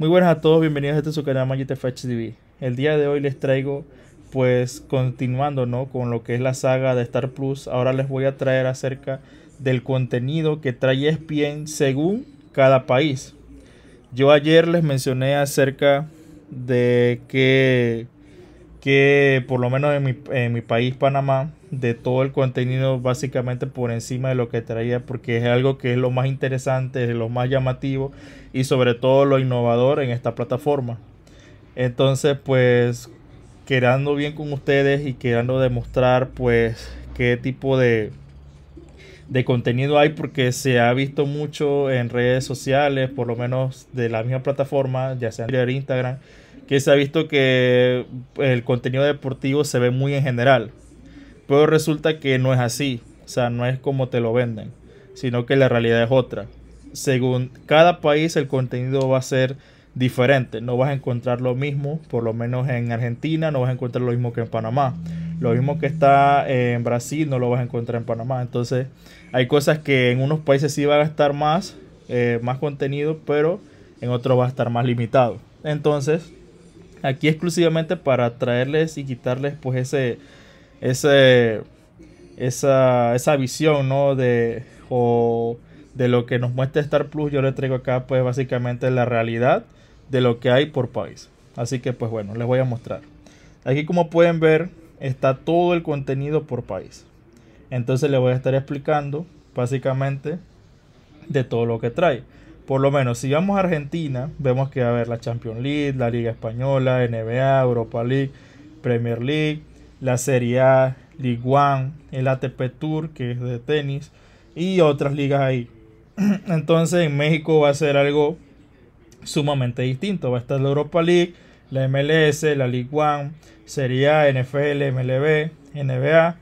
Muy buenas a todos, bienvenidos a este su canal fetch TV. El día de hoy les traigo, pues continuando ¿no? con lo que es la saga de Star Plus, ahora les voy a traer acerca del contenido que trae ESPN según cada país. Yo ayer les mencioné acerca de que que por lo menos en mi, en mi, país Panamá de todo el contenido básicamente por encima de lo que traía porque es algo que es lo más interesante, es lo más llamativo y sobre todo lo innovador en esta plataforma. Entonces pues quedando bien con ustedes y quedando demostrar pues qué tipo de, de contenido hay porque se ha visto mucho en redes sociales, por lo menos de la misma plataforma, ya sea en Instagram, que se ha visto que el contenido deportivo se ve muy en general. Pero resulta que no es así. O sea, no es como te lo venden, sino que la realidad es otra. Según cada país el contenido va a ser diferente. No vas a encontrar lo mismo, por lo menos en Argentina, no vas a encontrar lo mismo que en Panamá. Lo mismo que está en Brasil no lo vas a encontrar en Panamá. Entonces hay cosas que en unos países sí van a estar más, eh, más contenido, pero en otros va a estar más limitado. Entonces aquí exclusivamente para traerles y quitarles pues esa, visión, De, de lo que nos muestra Star Plus, yo le traigo acá pues básicamente la realidad de lo que hay por país. Así que pues bueno, les voy a mostrar. Aquí como pueden ver está todo el contenido por país. Entonces les voy a estar explicando básicamente de todo lo que trae por lo menos si vamos a Argentina, vemos que va a haber la Champions League, la Liga Española, NBA, Europa League, Premier League, la Serie A, League One, el ATP Tour, que es de tenis, y otras ligas ahí. Entonces en México va a ser algo sumamente distinto. Va a estar la Europa League, la MLS, la League One, Serie A, NFL, MLB, NBA,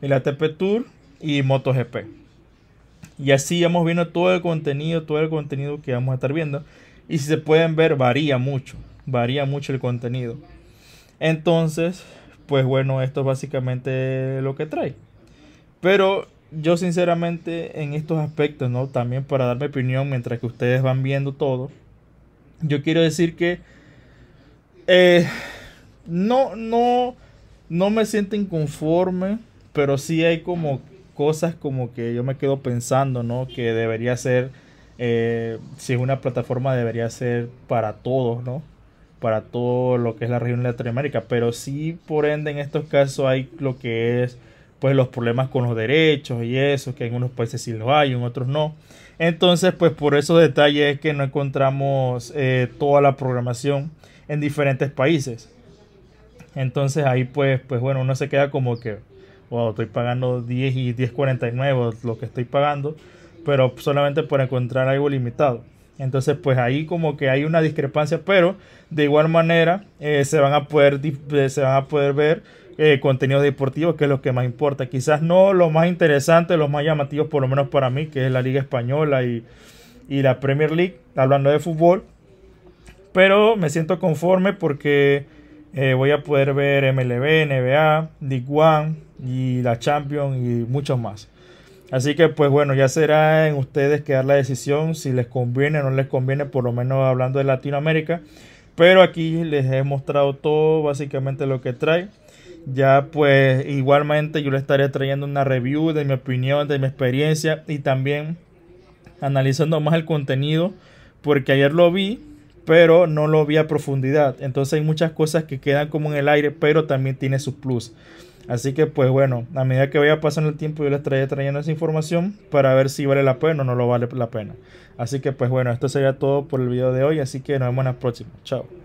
el ATP Tour y MotoGP. Y así hemos viendo todo el contenido, todo el contenido que vamos a estar viendo. Y si se pueden ver, varía mucho, varía mucho el contenido. Entonces, pues bueno, esto es básicamente lo que trae. Pero yo sinceramente en estos aspectos, ¿no? También para dar mi opinión mientras que ustedes van viendo todo, yo quiero decir que eh, no, no, no me siento inconforme, pero sí hay como cosas como que yo me quedo pensando, ¿no? Que debería ser, eh, si es una plataforma, debería ser para todos, ¿no? Para todo lo que es la región de Latinoamérica. Pero sí, por ende, en estos casos hay lo que es, pues, los problemas con los derechos y eso, que en unos países sí lo hay, en otros no. Entonces, pues, por esos detalles es que no encontramos eh, toda la programación en diferentes países. Entonces ahí pues, pues bueno, uno se queda como que, o estoy pagando 10 y 10.49 lo que estoy pagando, pero solamente por encontrar algo limitado. Entonces, pues ahí como que hay una discrepancia, pero de igual manera eh, se, van a poder, eh, se van a poder ver eh, contenidos deportivos, que es lo que más importa. Quizás no lo más interesante... los más llamativos, por lo menos para mí, que es la Liga Española y, la Premier League, hablando de fútbol. Pero me siento conforme porque voy a poder ver MLB, NBA, League One, y la champion y muchos más. Así que pues bueno, ya será en ustedes quedar la decisión si les conviene o no les conviene, por lo menos hablando de Latinoamérica. Pero aquí les he mostrado todo básicamente lo que trae. Ya pues igualmente yo les estaré trayendo una review de mi opinión, de mi experiencia y también analizando más el contenido. Porque ayer lo vi, pero no lo vi a profundidad. Entonces hay muchas cosas que quedan como en el aire, pero también tiene sus plus. Así que pues bueno, a medida que vaya pasando el tiempo yo les traía trayendo esa información para ver si vale la pena o no lo vale la pena. Así que pues bueno, esto sería todo por el video de hoy, así que nos vemos en la próxima. Chao.